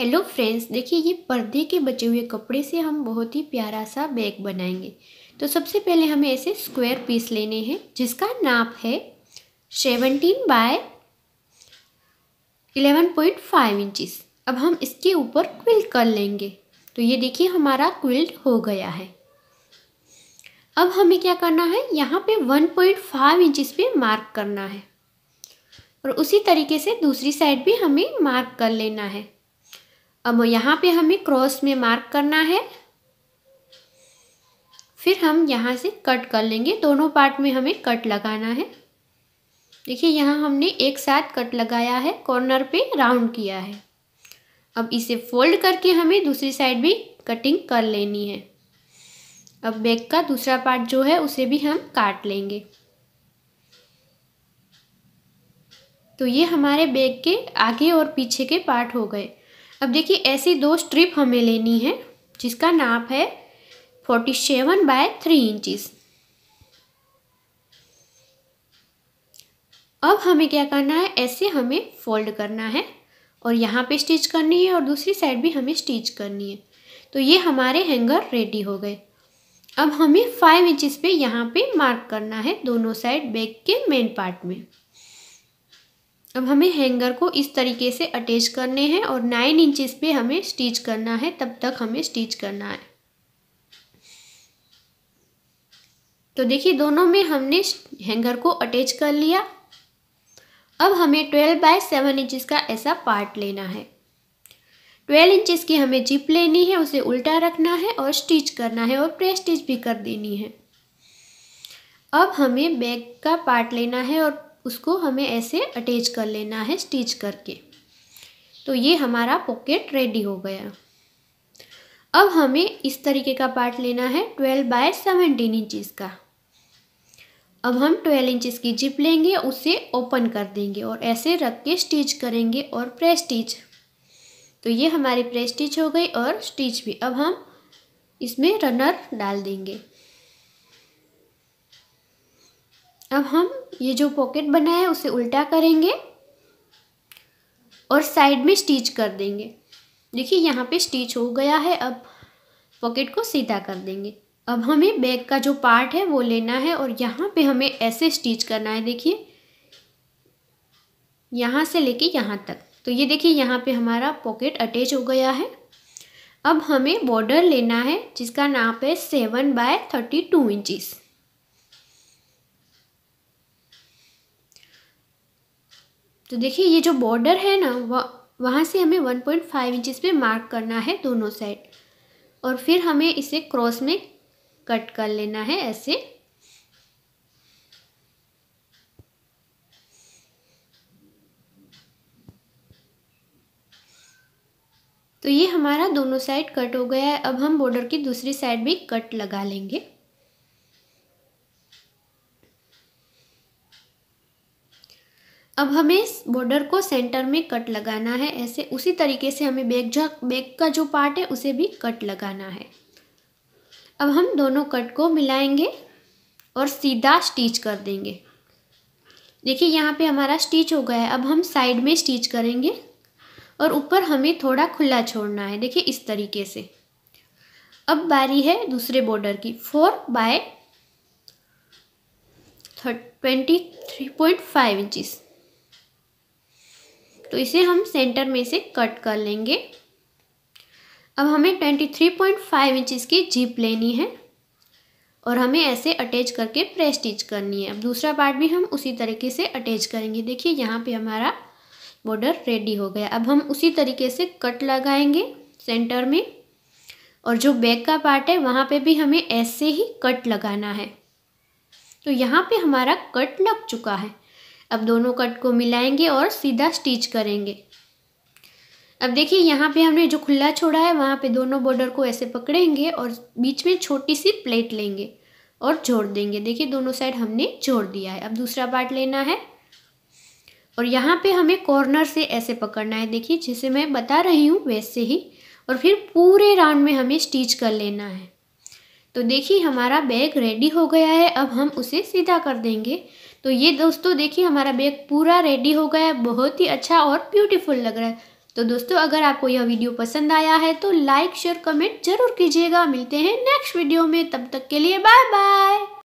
hello friends देखिए ये पर्दे के बचे हुए कपड़े से हम बहुत ही प्यारा सा बैग बनाएंगे तो सबसे पहले हमें ऐसे स्क्वायर पीस लेने हैं जिसका नाप है seventeen by eleven point five inches अब हम इसके ऊपर क्विल्ट कर लेंगे तो ये देखिए हमारा क्विल्ट हो गया है अब हमें क्या करना है यहाँ पे 1.5 पॉइंट पे मार्क करना है और उसी तरीके से दूसरी साइड भी हमें मार्क कर लेना है अब यहाँ पे हमें क्रॉस में मार्क करना है फिर हम यहाँ से कट कर लेंगे दोनों पार्ट में हमें कट लगाना है देखिए यहाँ हमने एक साथ कट लगाया है कॉर्नर पे राउंड किया है अब इसे फोल्ड करके हमें दूसरी साइड भी कटिंग कर लेनी है अब बैग का दूसरा पार्ट जो है उसे भी हम काट लेंगे तो ये हमारे बैग के आगे और पीछे के पार्ट हो गए अब देखिए ऐसी दो स्ट्रिप हमें लेनी है जिसका नाप है forty seven by three inches अब हमें क्या करना है ऐसे हमें फोल्ड करना है और यहाँ पे स्टिच करनी है और दूसरी साइड भी हमें स्टिच करनी है तो ये हमारे हैंगर रेडी हो गए अब हमें फाइव इंचिस पे यहाँ पे मार्क करना है दोनों साइड बैक के मेन पार्ट में अब हमें हैंगर को इस तरीके से अटैच करने हैं और नाइन इंचेस पे हमें स्टिच करना है तब तक हमें स्टिच करना है तो देखिए दोनों में हमने हैंगर को अटैच कर लिया अब हमें ट्वेल्व बाय सेवन इंचेस का ऐसा पार्ट लेना है ट्वेल्व इंचज़ की हमें जिप लेनी है उसे उल्टा रखना है और स्टिच करना है और प्रेस स्टिच भी कर देनी है अब हमें बैग का पार्ट लेना है और उसको हमें ऐसे अटैच कर लेना है स्टिच करके तो ये हमारा पॉकेट रेडी हो गया अब हमें इस तरीके का पार्ट लेना है ट्वेल्व बाय सेवेंटीन इंचज़ का अब हम ट्वेल्व इंचज़ की जिप लेंगे उसे ओपन कर देंगे और ऐसे रख के स्टिच करेंगे और प्रेस स्टिच तो ये हमारी प्रेस स्टिच हो गई और स्टिच भी अब हम इसमें रनर डाल देंगे अब हम ये जो पॉकेट बना है उसे उल्टा करेंगे और साइड में स्टिच कर देंगे देखिए यहाँ पे स्टिच हो गया है अब पॉकेट को सीधा कर देंगे अब हमें बैग का जो पार्ट है वो लेना है और यहाँ पे हमें ऐसे स्टिच करना है देखिए यहाँ से लेके यहाँ तक तो ये देखिए यहाँ पे हमारा पॉकेट अटैच हो गया है अब हमें बॉर्डर लेना है जिसका नाप है seven by thirty two inches तो देखिए ये जो बॉर्डर है ना वह वहाँ से हमें 1.5 पॉइंट इंचज़ पे मार्क करना है दोनों साइड और फिर हमें इसे क्रॉस में कट कर लेना है ऐसे तो ये हमारा दोनों साइड कट हो गया है अब हम बॉर्डर की दूसरी साइड भी कट लगा लेंगे अब हमें बॉर्डर को सेंटर में कट लगाना है ऐसे उसी तरीके से हमें बैक जो बैक का जो पार्ट है उसे भी कट लगाना है अब हम दोनों कट को मिलाएंगे और सीधा स्टिच कर देंगे देखिए यहाँ पे हमारा स्टिच हो गया है अब हम साइड में स्टिच करेंगे और ऊपर हमें थोड़ा खुला छोड़ना है देखिए इस तरीके से अब बारी है दूसरे बॉर्डर की four by twenty three point five inches तो इसे हम सेंटर में से कट कर लेंगे अब हमें 23.5 इंचेस की जीप लेनी है और हमें ऐसे अटैच करके प्रेस स्टिच करनी है अब दूसरा पार्ट भी हम उसी तरीके से अटैच करेंगे देखिए यहाँ पे हमारा बॉर्डर रेडी हो गया अब हम उसी तरीके से कट लगाएंगे सेंटर में और जो बैक का पार्ट है वहाँ पे भी हमें ऐसे ही कट लगाना है तो यहाँ पे हमारा कट लग चुका है अब दोनों कट को मिलाएंगे और सीधा स्टिच करेंगे अब देखिए यहाँ पे हमने जो खुला छोड़ा है वहाँ पे दोनों बॉर्डर को ऐसे पकड़ेंगे और बीच में छोटी सी प्लेट लेंगे और जोड़ देंगे देखिए दोनों साइड हमने जोड़ दिया है अब दूसरा पार्ट लेना है और यहाँ पे हमें कॉर्नर से ऐसे पकड़ना है देखिए जैसे मैं बता रही हूँ वैसे ही और फिर पूरे राउंड में हमें स्टिच कर लेना है तो देखिए हमारा बैग रेडी हो गया है अब हम उसे सीधा कर देंगे तो ये दोस्तों देखिए हमारा बैग पूरा रेडी हो गया है बहुत ही अच्छा और ब्यूटीफुल लग रहा है तो दोस्तों अगर आपको यह वीडियो पसंद आया है तो लाइक शेयर कमेंट जरूर कीजिएगा मिलते हैं नेक्स्ट वीडियो में तब तक के लिए बाय बाय